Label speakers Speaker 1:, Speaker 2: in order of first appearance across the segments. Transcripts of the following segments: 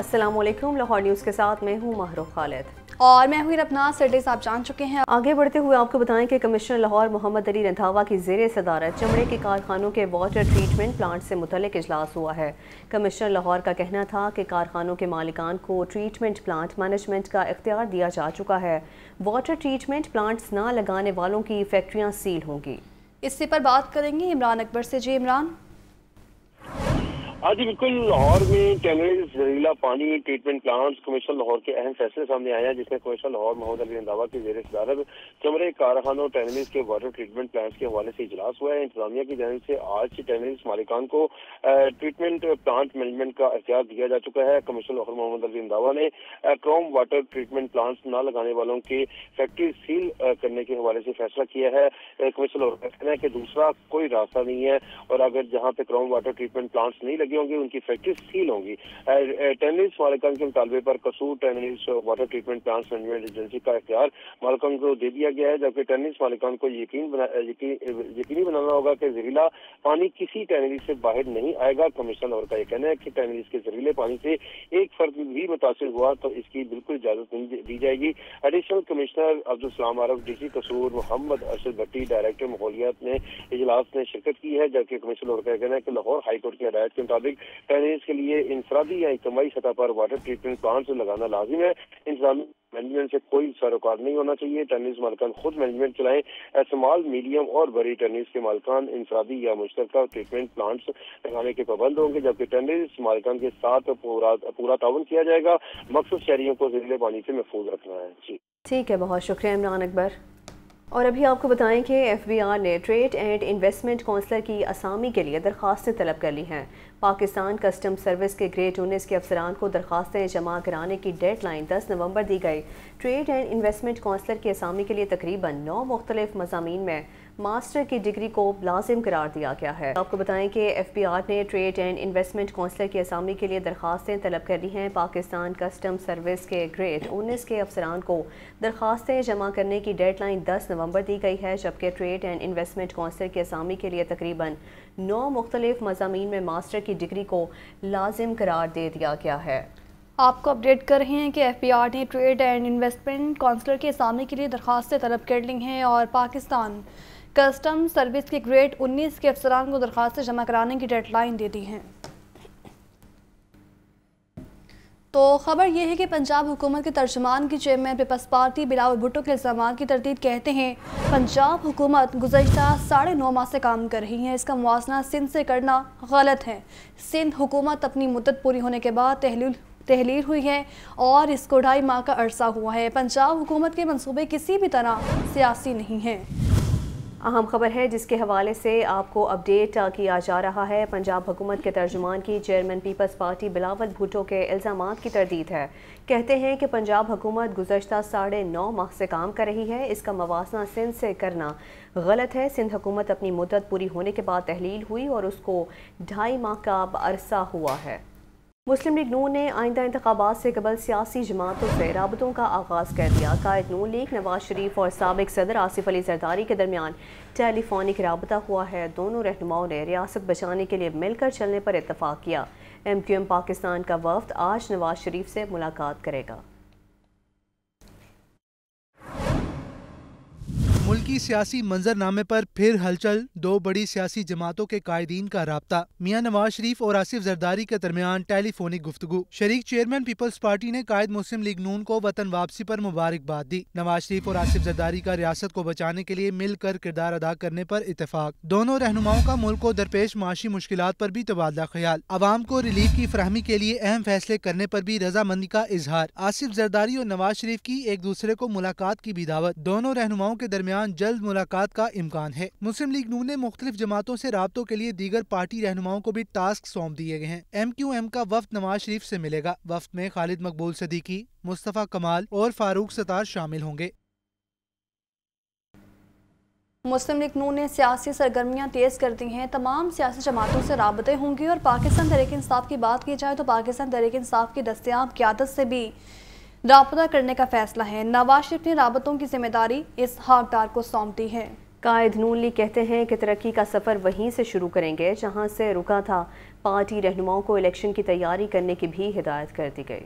Speaker 1: Aslam Lahore news के साथ मैं हूँ माहरुख खालिद और मैं हुई अपना सडेज आप जान चुके हैं आगे बढ़ते हुए आपको बताएं कि कमिश्नर लाहौर मोहम्मद अली रंधावा की जेर सदारत चमड़े के कारखानों के वाटर ट्रीटमेंट प्लांट से मुतलक अजलास हुआ है कमिश्नर लाहौर का कहना था कि कारखानों के मालिकान को ट्रीटमेंट प्लांट मैनेजमेंट का इख्तियार दिया जा चुका है वाटर ट्रीटमेंट प्लांट्स ना लगाने वालों की फैक्ट्रियाँ सील होंगी इससे पर बात करेंगे इमरान अकबर से जी इमरान
Speaker 2: आज हाँ बिल्कुल लाहौर में कैनरेज जहरीला पानी ट्रीटमेंट प्लांट कमिश्नर लाहौर के अहम फैसले सामने आए हैं जिसमें कमिश्नर लाहौर मोहम्मद अली रंधावा की जेर सदारत चमरे कारखानों और टैनरीज के वाटर ट्रीटमेंट प्लांट के हवाले से इजलास हुआ है इंतजामिया की जानब से आज टैनरीज मालिकान को ट्रीटमेंट प्लांट मैनेजमेंट का एहतियात दिया जा चुका है कमिश्नर अखर मोहम्मद अली इंदावा ने क्रॉम वाटर ट्रीटमेंट प्लांट्स न लगाने वालों की फैक्ट्री सील करने के हवाले से फैसला किया है कमिश्नर कहना है कि दूसरा कोई रास्ता नहीं है और अगर जहाँ पे क्रॉम वाटर ट्रीटमेंट प्लांट्स नहीं लगे होंगे उनकी फैक्ट्री सील होंगी टैनरीज मालिकान के मुतालबे पर Kasur tanneries water treatment plants management agency का एख्तियार मालिकान को दे दिया किया गया है जबकि टेनिस मालिकान को यकीन बना, यकीनी बनाना होगा कि जहरीला पानी किसी टैनरी से बाहर नहीं आएगा कमिश्नर और का यह कहना है कि टैनरीज के जहरीले पानी से एक फर्द भी मुतासर हुआ तो इसकी बिल्कुल इजाजत नहीं दी जाएगी एडिशनल कमिश्नर सलाम आरफ डीसी कसूर मोहम्मद अरशद भट्टी डायरेक्टर माहौलियात ने इजलास में शिरकत की है जबकि कमिश्नर और का कहना है कि लाहौर हाईकोर्ट की हदायत के मुताबिक टैनरीज के लिए इंसरादी या इज्तमी सतह पर वाटर ट्रीटमेंट प्लांट लगाना लाजिम है इंतजामी मैनेजमेंट से कोई सरोकार नहीं होना चाहिए टर्निस मालकान खुद मैनेजमेंट चलाएं स्मॉल मीडियम और बड़ी टर्निस के मालकान इंसरादी या मुश्तर ट्रीटमेंट प्लांट लगाने के पाबंद होंगे जबकि टर्निस मालकान के साथ पूरा पूरा ताउन किया जाएगा मकसद शहरियों को जिले पानी से महफूज रखना है जी
Speaker 1: ठीक है बहुत शुक्रिया इमरान अकबर और अभी आपको बताएं कि एफ बी आर ने ट्रेड एंड इन्वेस्टमेंट काउंसलर की असामी के लिए दरख्वास्तें तलब कर ली हैं पाकिस्तान कस्टम सर्विस के ग्रेट उन्नीस के अफसरान को दरखास्तें जमा कराने की डेड लाइन दस नवंबर दी गई ट्रेड एंड इन्वेस्टमेंट काउंसलर की असामी के लिए तकरीबन नौ मुख्तलिफ मजामी में मास्टर की डिग्री को लाजिम करार दिया गया है आपको बताएं कि एफ बी आर ने ट्रेड एंड इन्वेस्टमेंट काउंसलर की असामी के लिए दरखास्तें तलब कर ली हैं पाकिस्तान कस्टम सर्विस के ग्रेड उन्नीस के अफसरान को दरखास्तें जमा करने की डेड लाइन दस नवंबर दी गई है जबकि ट्रेड एंड इन्वेस्टमेंट काउंसलर की असामी के लिए तकरीबन नौ मुख्तलिफ मजामी में मास्टर की डिग्री को लाजिम करार दे दिया गया है
Speaker 3: आपको अपडेट कर रहे हैं कि एफ पी आर ने ट्रेड एंड इन्वेस्टमेंट काउंसलर के सामने के लिए दरख्वास्तें तलब कर ली हैं और पाकिस्तान कस्टम सर्विस के ग्रेड 19 के अफसरान को दरखास्तें जमा कराने की डेडलाइन दे दी हैं तो खबर यह है कि पंजाब हुकूमत के तर्जमान की chairman people's party Bilawal Bhutto के इल्जाम की तरदीद कहते हैं पंजाब हुकूमत गुजशत साढ़े नौ माह से काम कर रही है इसका मुआसना सिंध से करना गलत है सिंध हुकूमत अपनी मुद्दत पूरी होने के बाद तहलील तहलील हुई है और इसको ढाई माह का अरसा हुआ है पंजाब हुकूमत के मनसूबे किसी भी
Speaker 1: तरह सियासी नहीं हैं अहम खबर है जिसके हवाले से आपको अपडेट किया जा रहा है पंजाब हुकूमत के तर्जुमान की chairman people's party Bilawal Bhutto के इल्ज़ाम की तरदीद है कहते हैं कि पंजाब हुकूमत गुजशत साढ़े नौ माह से काम कर रही है इसका मवासना सिंध से करना गलत है सिंध हुकूमत अपनी मुदत पूरी होने के बाद तहलील हुई और उसको ढाई माह का अब अरसा हुआ है मुस्लिम लीग नून ने आइंदा इंतबात से कबल सियासी जमातों से रबतों का आगाज़ कर दिया कायद नून लीग नवाज शरीफ और सबक सदर आसिफ अली सरदारी के दरमियान टेलीफोनिक रबता हुआ है दोनों रहनुमाओं ने रियासत बचाने के लिए मिलकर चलने पर इतफ़ाक़ किया एम क्यू एम पाकिस्तान का वफद आज नवाज शरीफ से मुलाकात करेगा
Speaker 4: मुल्की सियासी मंजरनामे पर फिर हलचल दो बड़ी सियासी जमातों के कायदीन का रबता मियाँ नवाज शरीफ और आसिफ जरदारी के दरमियान टेलीफोनिक गुफ्तु शरीक चेयरमैन पीपल्स पार्टी ने कायद मुस्लिम लीग नून को वतन वापसी पर मुबारकबाद दी नवाज शरीफ और आसिफ जरदारी का रियासत को बचाने के लिए मिलकर किरदार अदा करने पर इतफाक दोनों रहनुमाओं का मुल्क को दरपेश माशी मुश्किल पर भी तबादला ख्याल आवाम को रिलीफ की फरहमी के लिए अहम फैसले करने पर भी रजामंदी का इजहार आसिफ जरदारी और नवाज शरीफ की एक दूसरे को मुलाकात की भी दावत दोनों रहनुमाओं के दरमियान दरमियान जल्द मुलाकात का इम्कान है मुस्लिम लीग नून ने मुख्तलि जमातों ऐसी रबतों के लिए दीगर पार्टी रहनुमाओं को भी टास्क सौंप दिए गए हैं एम क्यू एम का वफद नवाज शरीफ ऐसी मिलेगा वफद में खालिद मकबूल सदीकी मुस्तफ़ा कमाल और फारूक सतार शामिल होंगे
Speaker 3: मुस्लिम लीग नून ने सियासी सरगर्मियां तेज़ कर दी हैं तमाम सियासी जमातों से रबते होंगे और पाकिस्तान तहरीक इंसाफ की बात की जाए तो पाकिस्तान तहरीक इंसाफ की दस्तियाब क्यादत से भी रापता करने का फैसला है नवाज शरीफ ने राबतों की जिम्मेदारी इस हकदार को सौंप दी है
Speaker 1: कायद नून कहते हैं कि तरक्की का सफ़र वहीं से शुरू करेंगे जहां से रुका था पार्टी रहनुमाओं को इलेक्शन की तैयारी करने की भी हिदायत कर दी गई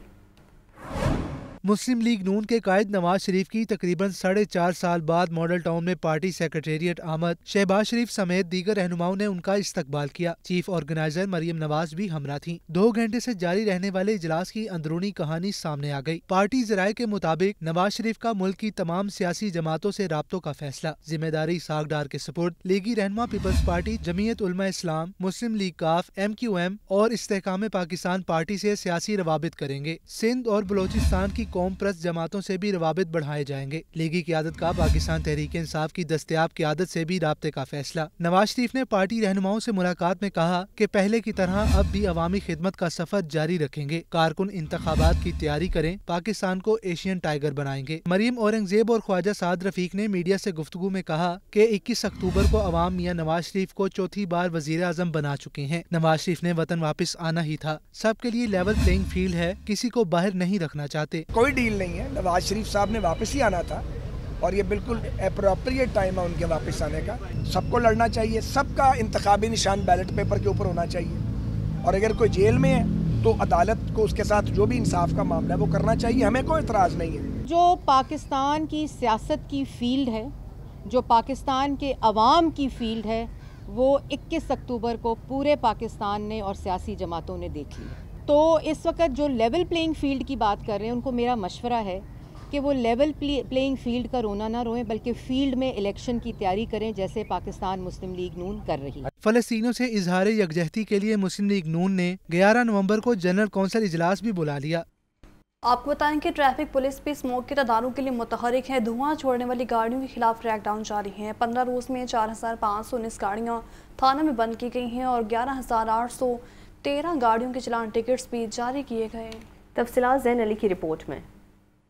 Speaker 4: मुस्लिम लीग नून के कायद नवाज शरीफ की तकरीबन साढ़े चार साल बाद मॉडल टाउन में पार्टी सेक्रेटेरिएट आमद शहबाज शरीफ समेत दीगर रहनुमाओं ने उनका इस्तकबाल किया चीफ ऑर्गेनाइजर मरियम नवाज भी हमरा थी दो घंटे ऐसी जारी रहने वाले इजलास की अंदरूनी कहानी सामने आ गयी पार्टी जराये के मुताबिक नवाज शरीफ का मुल्क की तमाम सियासी जमातों ऐसी रबतों का फैसला जिम्मेदारी सागडार के सपोर्ट लीगी रहन peoples party Jamiat Ulema Islam Muslim league काफ एम क्यू एम और इस्तेकाम पाकिस्तान पार्टी ऐसी सियासी रवाबित करेंगे सिंध और बलोचिस्तान की कौम प्रस्त जमातों से भी रवाबित बढ़ाए जाएंगे लीगी आदत का पाकिस्तान तहरीक इंसाफ की दस्तियाब की आदत से भी रबते का फैसला नवाज शरीफ ने पार्टी रहनुमाओं से मुलाकात में कहा कि पहले की तरह अब भी अवामी खिदमत का सफर जारी रखेंगे कारकुन इंतबात की तैयारी करें पाकिस्तान को एशियन टाइगर बनाएंगे मरीम औरंगजेब और ख्वाजा साद रफीक ने मीडिया ऐसी गुफ्तु में कहा की इक्कीस अक्टूबर को अवाम मियाँ नवाज शरीफ को चौथी बार वजीर अजम बना चुके हैं नवाज शरीफ ने वतन वापस आना ही था सबके लिए लेवल प्लेइंग फील्ड है किसी को बाहर नहीं रखना चाहते कोई डील नहीं है नवाज शरीफ साहब ने वापस ही आना था और ये बिल्कुल अप्रोप्रिएट टाइम है उनके वापस आने का सबको लड़ना चाहिए सबका इंतबी निशान बैलेट पेपर के ऊपर होना चाहिए और अगर कोई जेल में है तो अदालत को उसके साथ जो भी इंसाफ का मामला है वो करना चाहिए हमें कोई इतराज़ नहीं है
Speaker 5: जो पाकिस्तान की सियासत की फील्ड है जो पाकिस्तान के अवाम की फील्ड है वो 21 अक्टूबर को पूरे पाकिस्तान ने और सियासी जमातों ने देखी है तो इस वक्त जो लेवल प्लेइंग फील्ड की बात कर रहे हैं उनको मेरा मशवरा है कि वो लेवल प्लेइंग फील्ड का रोना ना रोएं बल्कि फील्ड में इलेक्शन की तैयारी करें जैसे पाकिस्तान मुस्लिम लीग नून कर
Speaker 4: रही है फलस्तीनों से इजहार यकजहती के लिए मुस्लिम लीग नून ने 11 नवंबर को जनरल काउंसिल इजलास भी बुला लिया
Speaker 3: आपको बताएं कि ट्रैफिक पुलिस भी स्मोक के तदारों के लिए मुतहरिक है धुआं छोड़ने वाली गाड़ियों के खिलाफ ट्रैकडाउन जारी है पंद्रह रोज में चार हजार पाँच सौ उन्नीस गाड़ियाँ थाना में बंद की गई हैं और ग्यारह हजार आठ सौ तेरह गाड़ियों के चलान टिकट्स भी जारी किए गए
Speaker 1: तफसला जैन अली की रिपोर्ट में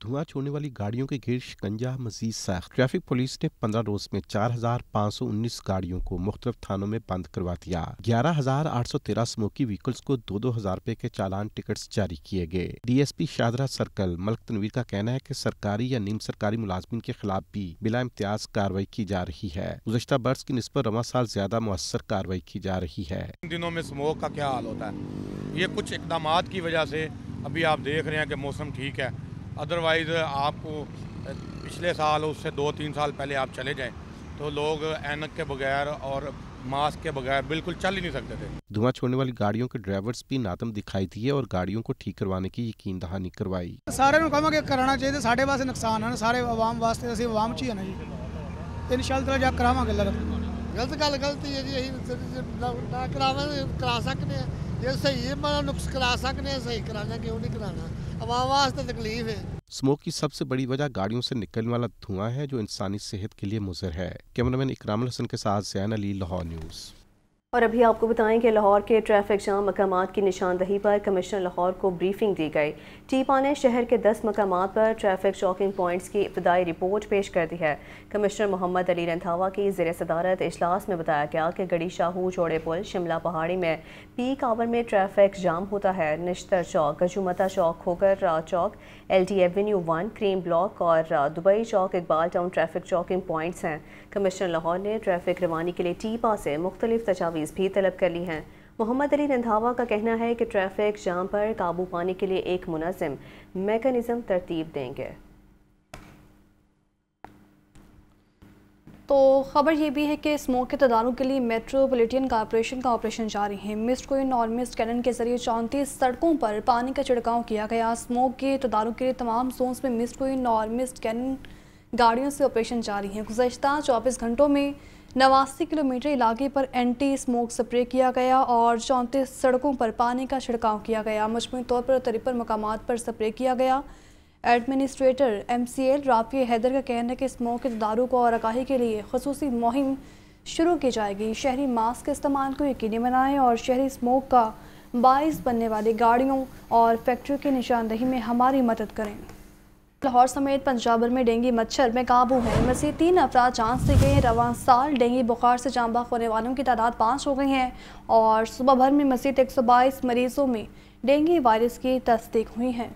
Speaker 6: धुआं छोड़ने वाली गाड़ियों के घेर शिकंजा मजीद सख्त ट्रैफिक पुलिस ने पंद्रह रोज में चार हजार पाँच सौ उन्नीस गाड़ियों को मुख्तलिफ थानों में बंद करवा दिया ग्यारह हजार आठ सौ तेरह स्मोकी व्हीकल्स को दो दो हजार रूपए के चालान टिकट जारी किए गए D S P Shahrah circle Malik Tanveer का कहना है की सरकारी या निम सरकारी मुलाजमन के खिलाफ भी बिला इम्तियाज कार्रवाई की जा रही है गुजशत बर्स की नस्बत रवा साल ज्यादा मौसर कार्रवाई की जा रही है
Speaker 2: इन दिनों में स्मोक का क्या हाल होता है ये कुछ इकदाम की वजह से अभी आप देख रहे हैं कि मौसम ठीक है अदरवाइज़ आपको पिछले साल उससे दो तीन साल पहले आप चले जाएँ तो लोग एनक के बगैर और मास्क के बगैर बिल्कुल चल ही नहीं सकते थे
Speaker 6: धुआं छोड़ने वाली गाड़ियों के ड्राइवर्स भी नादम दिखाई दिए और गाड़ियों को ठीक करवाने की यकीन दहानी करवाई
Speaker 4: सारे कहांगे कराना चाहिए साढ़े वास्ते नुकसान है सारे आवाम वास्ते आवाम च है ना जी इन शाला जा करावे लगन गलत गल गलत है जी अही
Speaker 3: करावे करा सकते हैं जो सही है नुकस करा सकते हैं सही कराना क्यों नहीं
Speaker 1: कराना आवाज़ तो तकलीफ है
Speaker 6: स्मोक की सबसे बड़ी वजह गाड़ियों से निकलने वाला धुआं है जो इंसानी सेहत के लिए मुजर है कैमरामैन इकराम हसन के साथ जैन अली लाहौर न्यूज़
Speaker 1: और अभी आपको बताएं कि लाहौर के ट्रैफिक जाम मकाम की निशानदही पर कमिश्नर लाहौर को ब्रीफिंग दी गई टीपा ने शहर के दस मकाम पर ट्रैफिक चौकिंग पॉइंट्स की इब्तदाई रिपोर्ट पेश कर दी है कमिश्नर मोहम्मद अली रंधावा की जेर सदारत अजलास में बताया गया कि गड़ी शाहू चौड़े पुल शिमला पहाड़ी में पीक आवर में ट्रैफिक जाम होता है निश्तर चौक गजुमता चौक खोकर चौक एल डी एवेन्यू वन क्रीम ब्लॉक और दुबई चौक Iqbal town traffic choking points हैं कमिश्नर लाहौर ने ट्रैफिक रवानी के लिए टीपा से मुख्तलिफ तजावी तजवीज़ भी तलब कर ली हैं मोहम्मद अली रंधावा का कहना है कि ट्रैफिक जाम पर काबू पाने के लिए एक मुनाजिम मेकनिज़म तरतीब देंगे
Speaker 3: तो खबर ये भी है कि स्मोक के तदारों के लिए मेट्रोपोलिटन कॉरपोरेशन का ऑपरेशन जारी है मिस्ट कोइन और मिस्ट कैनन के जरिए चौंतीस सड़कों पर पानी का छिड़काव किया गया स्मोक के तदारों के लिए तमाम जोन्स में मिस्ट कोइन और मिस्ट कैनन गाड़ियों से ऑपरेशन जारी है गुजशत चौबीस घंटों में नवासी किलोमीटर इलाके पर एंटी स्मोक स्प्रे किया गया और चौंतीस सड़कों पर पानी का छिड़काव किया गया मजमू तौर पर तिरपन मकाम पर स्प्रे किया गया administrator M C L Rafi Haider का कहना है कि स्मोक के को और आगाही के लिए खसूस मुहिम शुरू की जाएगी शहरी मास्क के इस्तेमाल को यकीनी बनाएं और शहरी स्मोक का बाइस बनने वाली गाड़ियों और फैक्ट्रियों की निशानदही में हमारी मदद करें लाहौर समेत पंजाब भर में डेंगू मच्छर में काबू है से तीन अफराद जान से गए रवान साल डेंगू बुखार से जामबाग होने वालों की तादाद पाँच हो गई है और सुबह भर में मजीद एक सौ बाईस मरीजों में डेंगू वायरस की तस्दीक हुई है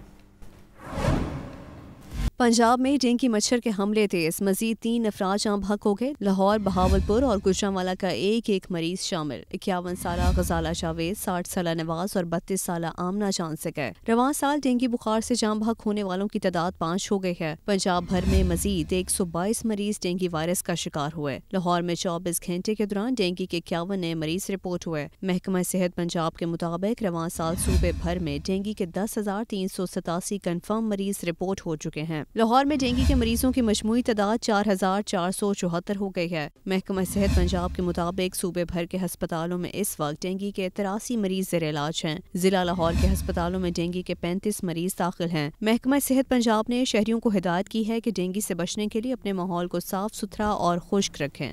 Speaker 1: पंजाब में डेंगी मच्छर के हमले तेज मजीद तीन अफराज आम हक हो गए लाहौर बहावलपुर और गुजरावाला का एक एक मरीज शामिल इक्यावन साल गजाला जावेद साठ साल नवाज और बत्तीस साल आमना जान से गए रवान साल डेंगी बुखार से जाम हक होने वालों की तादाद पाँच हो गई है पंजाब भर में मजीद एक सौ बाईस मरीज डेंगी वायरस का शिकार हुए लाहौर में चौबीस घंटे के दौरान डेंगी के इक्यावन नए मरीज रिपोर्ट हुए महकमा सेहत पंजाब के मुताबिक रवान साल सूबे भर में डेंगी के दस हजार तीन सौ सतासी कन्फर्म मरीज रिपोर्ट हो चुके हैं लाहौर में डेंगू के मरीजों की मजमू तादाद चार हजार चार सौ चौहत्तर हो गई है महकमा सेहत पंजाब के मुताबिक सूबे भर के हस्पतालों में इस वक्त डेंगू के तिरासी मरीज जेर इलाज हैं जिला लाहौर के हस्पतालों में डेंगू के पैंतीस मरीज दाखिल हैं महकमा सेहत पंजाब ने शहरियों को हिदायत की है की डेंगू से बचने के लिए अपने माहौल को साफ सुथरा और खुश्क रखे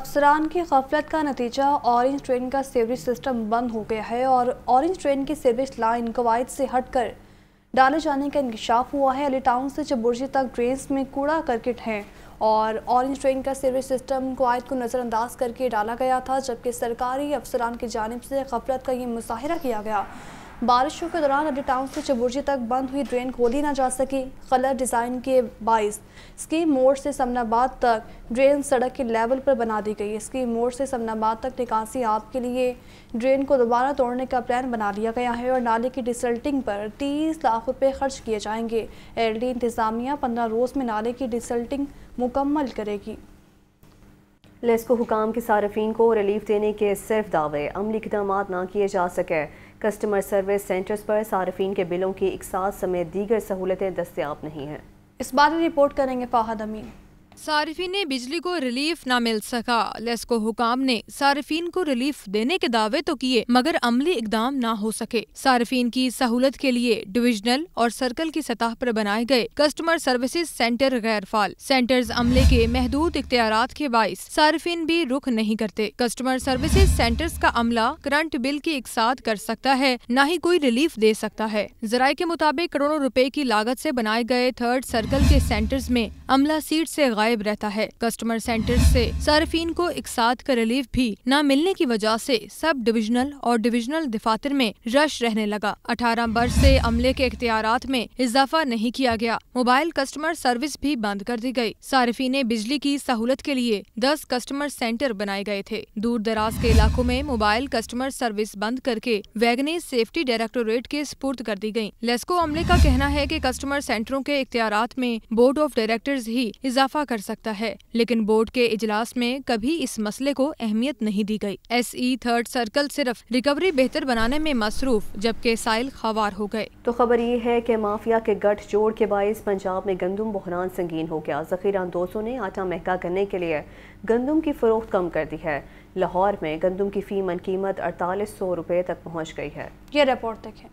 Speaker 3: अफसरान की गफलत का नतीजा ऑरेंज ट्रेन का सेवरेज सिस्टम बंद हो गया है और ऑरेंज ट्रेन की सर्विस लाइन कवायद से हटकर डाले जाने का इंकशाफ हुआ है अली टाउन से चबुर्जी तक ड्रेन्स में कूड़ा करकट है और ऑरेंज ट्रेन का सर्विस सिस्टम कवायद को नज़रअंदाज करके डाला गया था जबकि सरकारी अफसरान की जानब से गफरत का ये मुजाहरा किया गया बारिशों के दौरान अड्डे टाउन से चबुर्जी तक बंद हुई ट्रेन खोली ना जा सकी कलर डिज़ाइन के बाईस स्की मोड़ से समनाबाद तक ड्रेन सड़क के लेवल पर बना दी गई स्की मोड़ से समनाबाद तक निकासी आप के लिए ड्रेन को दोबारा तोड़ने का प्लान बना लिया गया है और नाले की डिसल्टिंग पर तीस लाख रुपये खर्च किए जाएंगे एल डी इंतज़ामिया पंद्रह रोज़ में नाले की डिसल्टिंग मुकम्मल करेगी
Speaker 1: लेस्को हुकाम के सार्फिन को रिलीफ देने के सिर्फ दावे अमली इकदाम ना किए जा सके कस्टमर सर्विस सेंटर्स पर सार्फिन के बिलों की इकसास समेत दीगर सहूलतें दस्तियाब नहीं हैं इस बारे रिपोर्ट करेंगे फाहद अमीन
Speaker 5: सार्फी ने बिजली को रिलीफ ना मिल सका लेस्को हुकाम ने सार्फिन को रिलीफ देने के दावे तो किए मगर अमली इकदाम ना हो सके सार्फिन की सहूलत के लिए डिविजनल और सर्कल की सतह पर बनाए गए कस्टमर सर्विसेज सेंटर गैर फाल सेंटर्स अमले के महदूद इख्तियार के बायस सार्फिन भी रुख नहीं करते कस्टमर सर्विसेज सेंटर्स का अमला करंट बिल की एक कर सकता है न ही कोई रिलीफ दे सकता है जराये के मुताबिक करोड़ों रूपए की लागत ऐसी बनाए गए थर्ड सर्कल के सेंटर्स में अमला सीट ऐसी गायब रहता है कस्टमर सेंटर से सार्फिन को एक साथ का रिलीफ भी न मिलने की वजह से सब डिविजनल और डिविजनल दफातर में रश रहने लगा अठारह बर्स से अमले के इख्तियार में इजाफा नहीं किया गया मोबाइल कस्टमर सर्विस भी बंद कर दी गयी सार्फी ने बिजली की सहूलत के लिए दस कस्टमर सेंटर बनाए गए थे दूर दराज के इलाकों में मोबाइल कस्टमर सर्विस बंद करके वैगने सेफ्टी डायरेक्टोरेट के सपुर्द कर दी गयी लेस्को अमले का कहना है की कस्टमर सेंटरों के इख्तियार में बोर्ड ऑफ डायरेक्टर्स ही इजाफा कर सकता है लेकिन बोर्ड के इजलास में कभी इस मसले को अहमियत नहीं दी गई एस ई थर्ड सर्कल सिर्फ रिकवरी बेहतर बनाने में मसरूफ जबकि साइल खवार हो गए
Speaker 1: तो खबर ये है की माफिया के गठ जोड़ के बायस पंजाब में गंदम बहरान संगीन हो गया जखीरा अंदोजों ने आटा महंगा करने के लिए गंदम की फरोख्त कम कर दी है लाहौर में गंदम की फीमन कीमत अड़तालीस सौ रुपये तक पहुँच गई है ये
Speaker 3: रिपोर्ट देखें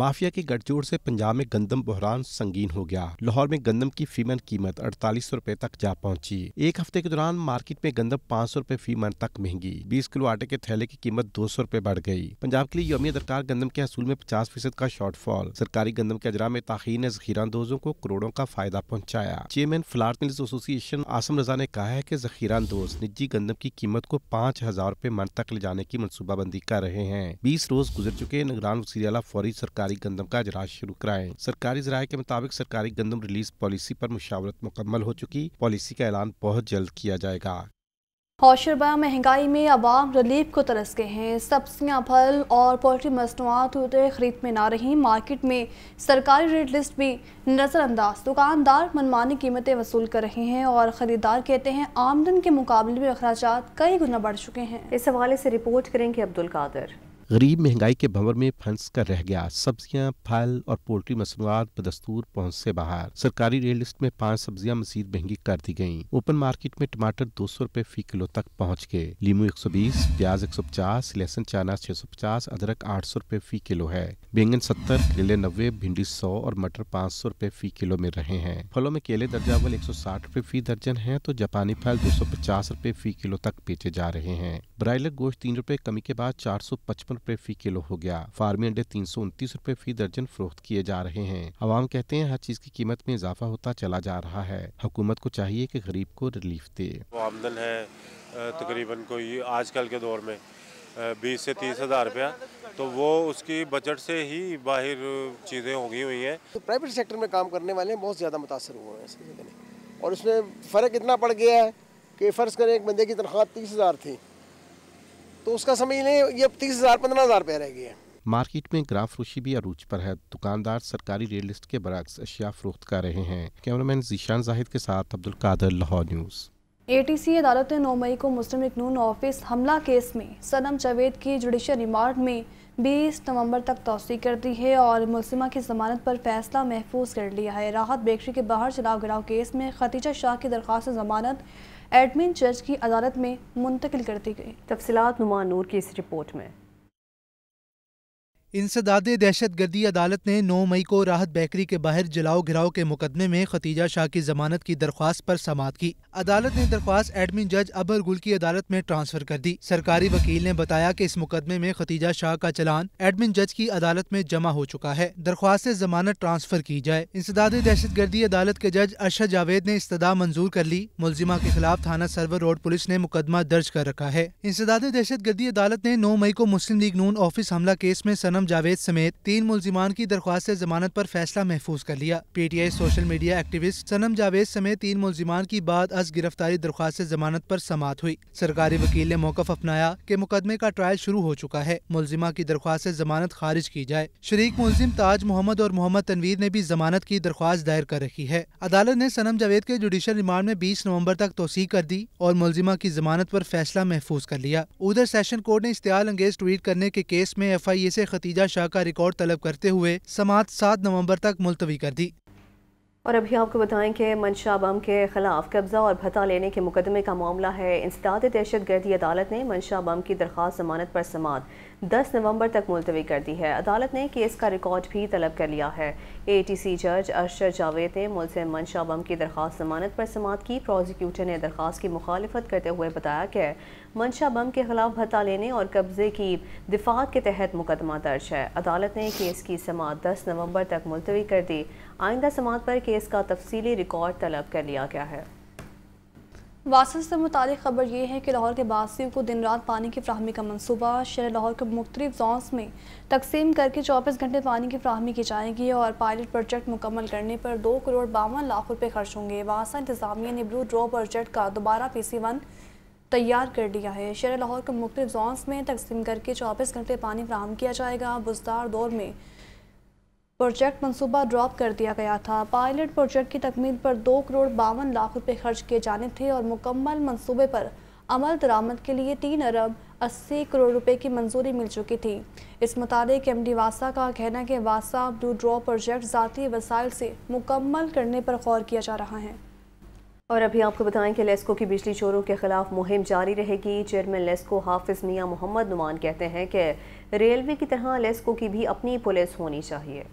Speaker 6: माफिया के गठजोड़ से पंजाब में गंदम बहरान संगीन हो गया लाहौर में गंदम की फीमन कीमत अड़तालीस सौ रूपए तक जा पहुंची एक हफ्ते के दौरान मार्केट में गंदम पाँच सौ रूपए फीमन तक महंगी बीस किलो आटे के थैले की कीमत दो सौ रूपए बढ़ गई पंजाब के लिए योमी दरकार गंदम के हसूल में पचास फीसद का शॉर्टफॉल सरकारी गंदम के अजरा में ताखीर ने जखीरा अंदोजों को करोड़ों का फायदा पहुँचाया chairman flour mills association Asim Raza ने कहा है की जखीरा अंदोज निजी गंदम की कीमत को पाँच हजार रूपए मन तक ले जाने की मनसूबाबंदी कर रहे हैं बीस रोज गुजर चुके निगरान वसीला फौरी सरकार सरकारी गंदम का अजराज शुरू कराए सरकारी जराये के मुताबिक सरकारी गंदम रिलीज पॉलिसी पर मुशावरत मुकम्मल हो चुकी पॉलिसी का ऐलान बहुत जल्द किया जाएगा
Speaker 3: होशरबा महंगाई में आवाम रिलीफ को तरस गए हैं सब्जियां फल और पोल्ट्री मसनूआत उतरे ख़रीद में ना रही मार्केट में सरकारी रेट लिस्ट भी नज़रअंदाज दुकानदार मनमानी कीमतें वसूल कर रहे हैं और ख़रीदार कहते हैं आमदन के मुकाबले में अखराज कई गुना बढ़ चुके हैं इस हवाले से रिपोर्ट
Speaker 1: करेंगे अब्दुल कादर
Speaker 6: गरीब महंगाई के भंवर में फंस कर रह गया सब्जियां फल और पोल्ट्री मसनूआत बदस्तूर पहुंच से बाहर सरकारी रेल लिस्ट में पांच सब्जियां मजीद महंगी कर दी गई ओपन मार्केट में टमाटर दो सौ रूपए फी किलो तक पहुँच गए लीमू एक सौ बीस प्याज एक सौ पचास लहसुन चाना छह सौ पचास अदरक आठ सौ रूपए फी किलो है बैंगन सत्तर केले नब्बे भिंडी सौ और मटर पाँच सौ रूपए फी किलो में रहे हैं फलों में केले दर्जावल एक सौ साठ रूपए फी दर्जन है तो जापानी फल दो सौ पचास रूपए फी किलो तक बेचे जा रहे हैं ब्रायलर गोश्त तीन रूपए कमी के बाद चार सौ पचपन रुपए फी किलो हो गया फार्मी अंडे तीन सौ उनतीस रुपए फी दर्जन फरोख्त किए जा रहे हैं आवाम कहते हैं हर चीज की कीमत में इजाफा होता चला जा रहा है हुकूमत को चाहिए की गरीब को रिलीफ दे
Speaker 2: आमदन है तकरीबन कोई आजकल के दौर में बीस से तीस हज़ार रुपया तो वो उसकी बजट से ही बाहर चीज़ें होगी हुई हैं
Speaker 6: तो प्राइवेट सेक्टर में काम करने वाले बहुत ज़्यादा मुतासर हुए हैं और उसमें फ़र्क इतना पड़ गया है कि फ़र्ज़ करें एक बंदे की तनख्वाह तीस हज़ार थी तो उसका समझ
Speaker 2: लें ये तीस हज़ार पंद्रह हज़ार रुपया रह गया
Speaker 6: मार्केट में ग्राफ फरोशी भी अरूज पर है दुकानदार सरकारी रेल लिस्ट के बरक्स अशिया फरोख्त कर रहे हैं कैमरामैन जीशान जाहिद के साथ अब्दुल कादर लाहौर न्यूज़
Speaker 3: एटीसी अदालत ने 9 मई को मुस्लिम इकनून ऑफिस हमला केस में सनम जावेद की जुडिशल रिमांड में 20 नवंबर तक तोसी कर दी है और मुलसिमा की जमानत पर फैसला महफूज कर लिया है राहत बेकरी के बाहर चलाव गिराव केस में खतीजा शाह की दरख्वास्त जमानत एडमिन जज की अदालत में मुंतकिल कर दी गई
Speaker 1: तफसलात नुमा नूर की इस रिपोर्ट में
Speaker 4: इंसदाद दहशत गर्दी अदालत ने 9 मई को राहत बेकरी के बाहर जलाओ घिराव के मुकदमे में खतीजा शाह की जमानत की दरख्वास्त पर समात की अदालत ने दरख्वास्त एडमिन जज अबर गुल की अदालत में ट्रांसफर कर दी सरकारी वकील ने बताया कि इस मुकदमे में खतीजा शाह का चलान एडमिन जज की अदालत में जमा हो चुका है दरख्वास्त जमानत ट्रांसफर की जाए इंसदाद दहशत गर्दी अदालत के जज अरशद जावेद ने इस्तदा मंजूर कर ली मुलजिमा के खिलाफ थाना सरवर रोड पुलिस ने मुकदमा दर्ज कर रखा है इंसदाद दहशत गर्दी अदालत ने नौ मई को मुस्लिम लीग नून ऑफिस हमला केस में सनम आजम जावेद समेत तीन मुलजिमान की दरख्वास्त ऐसी जमानत आरोप फैसला महफूज कर लिया P T I social media activist Sanam Javed समेत तीन मुलजिमान की बाद अज गिरफ्तारी दरख्वास्त ऐसी जमानत आरोप समात हुई सरकारी वकील ने मौकफ अपनाया के मुकदमे का ट्रायल शुरू हो चुका है मुलजिमा की दरख्वास्त ऐसी जमानत खारिज की जाए शरीक मुलजिम ताज मोहम्मद और मोहम्मद तनवीर ने भी जमानत की दरख्वास्त दायर कर रखी है अदालत ने सनम जावेद के जुडिशल रिमांड में बीस नवम्बर तक तोसी कर दी और मुलजिमा की जमानत आरोप फैसला महफूज कर लिया उधर सेशन कोर्ट ने इश्तियाल अंगेज ट्वीट करने के केस में एफ आई ए ऐसी खदीजा शाह का रिकॉर्ड तलब करते हुए समाज सात नवम्बर तक मुलतवी कर दी
Speaker 1: और अभी आपको बताएं कि मंशा बम के खिलाफ कब्जा और भत्ता लेने के मुकदमे का मामला है इंसदाद दहशत गर्दी अदालत ने मंशा बम की दरख्वास्त जमानत पर समात दस नवंबर तक मुलतवी कर दी है अदालत ने केस का रिकॉर्ड भी तलब कर लिया है एटीसी जज अरशद जावेद ने मुलिम मंशा बम की दरख्वास्त जमानत पर समात की प्रोसिक्यूटर ने दरख्वास्त की मुखालफत करते हुए बताया कि मंशा बम के खिलाफ भत्ता लेने और कब्जे की दिफात के तहत मुकदमा दर्ज है अदालत ने केस की समात दस नवंबर तक मुलतवी कर दी आइंदा समात पर केस का तफसीली रिकॉर्ड तलब कर लिया गया है
Speaker 3: वासन से मुतल खबर यह है कि लाहौर के बासियों को दिन रात पानी की फ्राहमी का मनसूबा शहर लाहौर के मुख्तलिफ जोन्स में तकसीम करके चौबीस घंटे पानी की फ्राहमी की जाएगी और पायलट प्रोजेक्ट मुकम्मल करने पर दो करोड़ बावन लाख रुपये खर्च होंगे वासा इंतजामिया ने ब्लू ड्रॉ प्रोजेक्ट का दोबारा पी सी वन तैयार कर दिया है शहर लाहौर के मुख्तलिफ जोन्स में तकसीम करके चौबीस घंटे पानी फ्राहम किया जाएगा बुजदार दौर में प्रोजेक्ट मंसूबा ड्रॉप कर दिया गया था पायलट प्रोजेक्ट की तकमील पर दो करोड़ बावन लाख रुपए खर्च किए जाने थे और मुकम्मल मंसूबे पर अमल दरामद के लिए तीन अरब अस्सी करोड़ रुपए की मंजूरी मिल चुकी थी इस मुताबिक एम डी वासा का कहना है कि वासा ब्लू ड्रॉ प्रोजेक्ट ज़ाती वसाइल से मुकम्मल करने पर गौर किया जा रहा है
Speaker 1: और अभी आपको बताएं कि लेस्को की बिजली चोरों के खिलाफ मुहिम जारी रहेगी चेयरमैन लेस्को हाफिज मियां मोहम्मद नुमान कहते हैं कि रेलवे की तरह लेस्को की भी अपनी पुलिस होनी चाहिए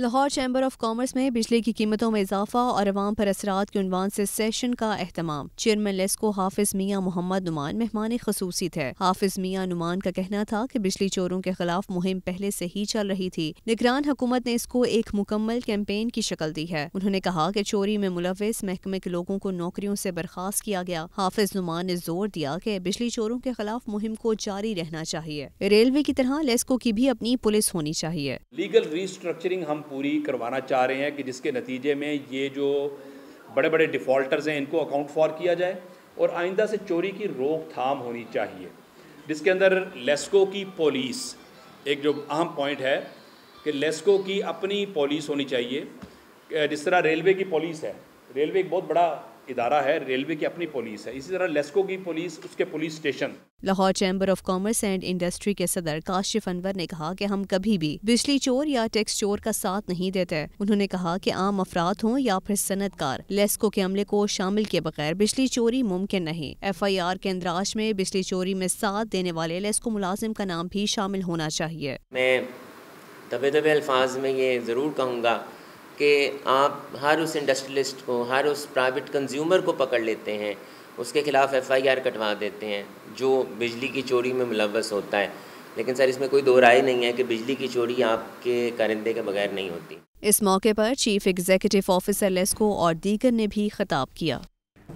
Speaker 1: लाहौर चैम्बर ऑफ कॉमर्स में बिजली की कीमतों में इजाफा और अवाम पर असरात के उनवान से सेशन का अहतमाम चेयरमैन लेस्को हाफिज मियाँ मोहम्मद नुमान मेहमान खसूसी थे हाफिज मियाँ नुमान का कहना था कि बिजली चोरों के खिलाफ मुहिम पहले से ही चल रही थी निगरान हुकूमत ने इसको एक मुकम्मल कैंपेन की शक्ल दी है उन्होंने कहा की चोरी में मुलविस महकमे के लोगों को नौकरियों से बर्खास्त किया गया हाफिज नुमान ने जोर दिया की बिजली चोरों के खिलाफ मुहिम को जारी रहना चाहिए रेलवे की तरह लेस्को की भी अपनी पुलिस होनी चाहिए
Speaker 4: लीगल रिस्ट्रक्चरिंग हम पूरी करवाना चाह रहे हैं कि जिसके नतीजे में ये जो बड़े बड़े डिफ़ॉल्टर्स हैं इनको अकाउंट फॉर किया जाए और आइंदा से चोरी की रोकथाम होनी चाहिए जिसके अंदर लेस्को की पॉलिस एक जो अहम पॉइंट है कि लेस्को की अपनी पॉलिस होनी चाहिए जिस तरह रेलवे की पॉलिस है रेलवे एक बहुत बड़ा इदारा है रेलवे की अपनी पुलिस है इसी तरह लेस्को की पुलिस उसके police station
Speaker 1: Lahore chamber of commerce and industry के सदर काशिफ अनवर ने कहा कि हम कभी भी बिजली चोर या टैक्स चोर का साथ नहीं देते उन्होंने कहा कि आम अफराद हों या फिर सनतकार लेस्को के अमले को शामिल किए बगैर बिजली चोरी मुमकिन नहीं एफ आई आर के अंदराज में बिजली चोरी में साथ देने वाले लेस्को मुलाजिम का नाम भी शामिल होना चाहिए
Speaker 5: मैं दबे
Speaker 2: दबे अल्फाज में ये ज़रूर कहूँगा कि आप हर उस इंडस्ट्रियलिस्ट को हर उस प्राइवेट कंज्यूमर को पकड़ लेते हैं उसके खिलाफ एफआईआर कटवा देते हैं जो बिजली की चोरी में मुलवस होता है लेकिन सर इसमें कोई दो राय नहीं है कि बिजली की चोरी आपके करिंदे के बगैर नहीं होती
Speaker 1: इस मौके पर चीफ एग्जीक्यूटिव ऑफिसर लेस्को और दीगर ने भी खताब किया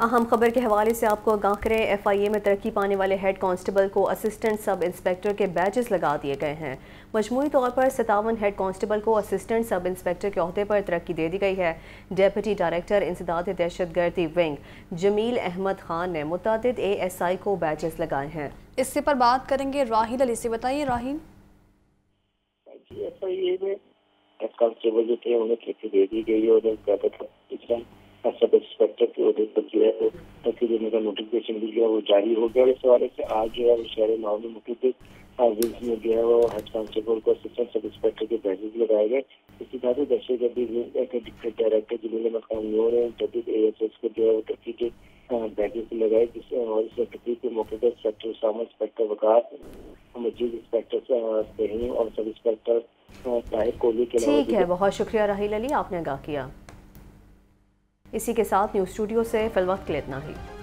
Speaker 1: अहम खबर के हवाले से आपको आगाह करें एफ आई ए में तरक्की पाने वाले हेड कांस्टेबल को असिस्टेंट सब इंस्पेक्टर के बैचेस लगा दिए गए हैं मजमू तौर पर सतावन हेड कांस्टेबल को असिस्टेंट सब इंस्पेक्टर के अहदे पर तरक्की दे दी गई है डेप्टी डायरेक्टर इंसदाद दहशत गर्दी विंग जमील अहमद खान ने मुतद ए एस आई को बैचेस लगाए हैं
Speaker 3: इससे पर बात करेंगे राहिल अली से बताइए राहिल
Speaker 2: कांस्टेबल जो थे उन्हें चिट्ठी दे दी गई और सब इंस्पेक्टर के अहदे पर जो है वो तक देने का नोटिफिकेशन भी जो है वो जारी हो गया इस हवाले से आज जो है वो शहर लाहौर में मुतद हेड को असिस्टेंट सब इंस्पेक्टर के बैजेज लगाए गए इसके साथ ही गड्डी डायरेक्टर जिन्होंने ए एस एस को जो है वो टक्की के बैजेज लगाए और इस टक्की के मौके पर इंस्पेक्टर वकार मजीद इंस्पेक्टर और सब इंस्पेक्टर ताहिर
Speaker 5: कोहली के ठीक है
Speaker 1: बहुत शुक्रिया राहिल अली आपने आगाह किया इसी के साथ न्यूज़ स्टूडियो से फिलवक्त लेतना ही